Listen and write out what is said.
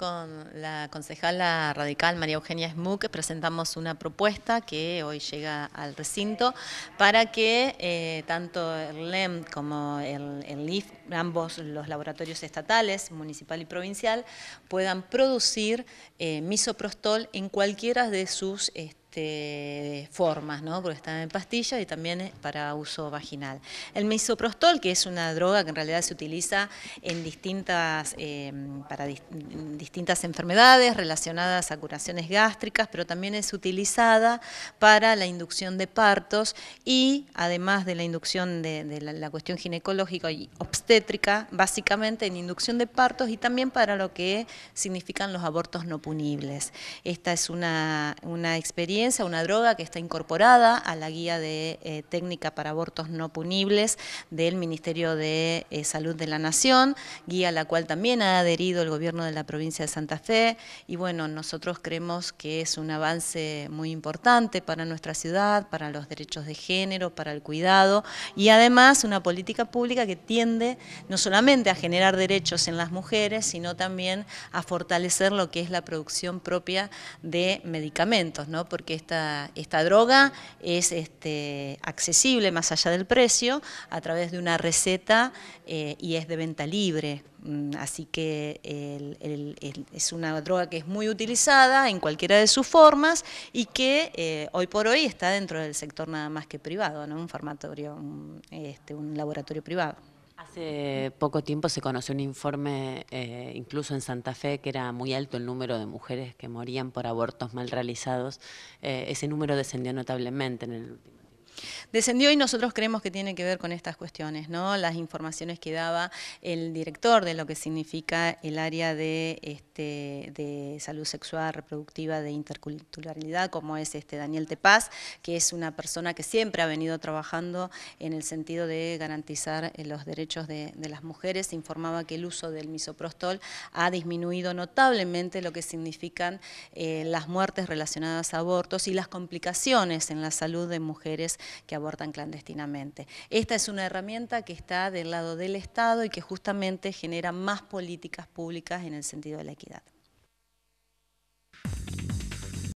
Con la concejala radical María Eugenia Smuck presentamos una propuesta que hoy llega al recinto para que eh, tanto el LEM como el, el, ambos los laboratorios estatales, municipal y provincial, puedan producir eh, misoprostol en cualquiera de sus... Este, este, formas, ¿no? porque están en pastillas y también para uso vaginal. El misoprostol, que es una droga que en realidad se utiliza en distintas, eh, para distintas enfermedades relacionadas a curaciones gástricas, pero también es utilizada para la inducción de partos y además de la inducción de, la, cuestión ginecológica y obstétrica, básicamente en inducción de partos y también para lo que significan los abortos no punibles. Esta es una experiencia una droga que está incorporada a la guía de eh, técnica para abortos no punibles del Ministerio de eh, Salud de la Nación, guía a la cual también ha adherido el gobierno de la provincia de Santa Fe y bueno, nosotros creemos que es un avance muy importante para nuestra ciudad, para los derechos de género, para el cuidado y además una política pública que tiende no solamente a generar derechos en las mujeres, sino también a fortalecer lo que es la producción propia de medicamentos, ¿no? Porque que esta, esta droga es este, accesible más allá del precio a través de una receta eh, y es de venta libre. Mm, así que es una droga que es muy utilizada en cualquiera de sus formas y que eh, hoy por hoy está dentro del sector nada más que privado, ¿no? un farmatorio, este, un laboratorio privado. Hace poco tiempo se conoció un informe, eh, incluso en Santa Fe, que era muy alto el número de mujeres que morían por abortos mal realizados. Eh, ese número descendió notablemente en el último descendió y nosotros creemos que tiene que ver con estas cuestiones, ¿no? Las informaciones que daba el director de lo que significa el área de, este, salud sexual, reproductiva, de interculturalidad, como es este Daniel Tepaz, que es una persona que siempre ha venido trabajando en el sentido de garantizar eh, los derechos de, las mujeres, informaba que el uso del misoprostol ha disminuido notablemente lo que significan eh, las muertes relacionadas a abortos y las complicaciones en la salud de mujeres que abortan abortan clandestinamente. Esta es una herramienta que está del lado del Estado y que justamente genera más políticas públicas en el sentido de la equidad.